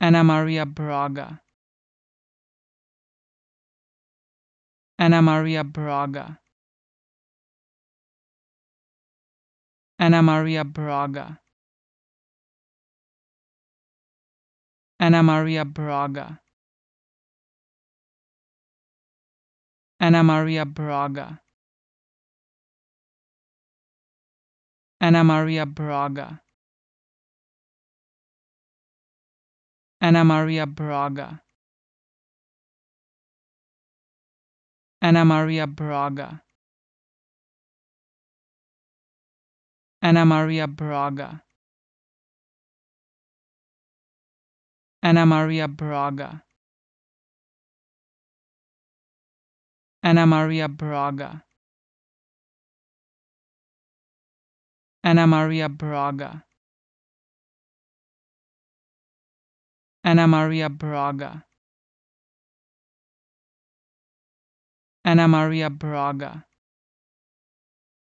Ana Maria Braga. Ana Maria Braga. Ana Maria Braga. Ana Maria Braga. Ana Maria Braga. Ana Maria Braga. Anna Maria Braga. Anna Maria Braga. Anna Maria Braga. Anna Maria Braga. Anna Maria Braga. Anna Maria Braga. Anna Maria Braga. Anna Maria Braga.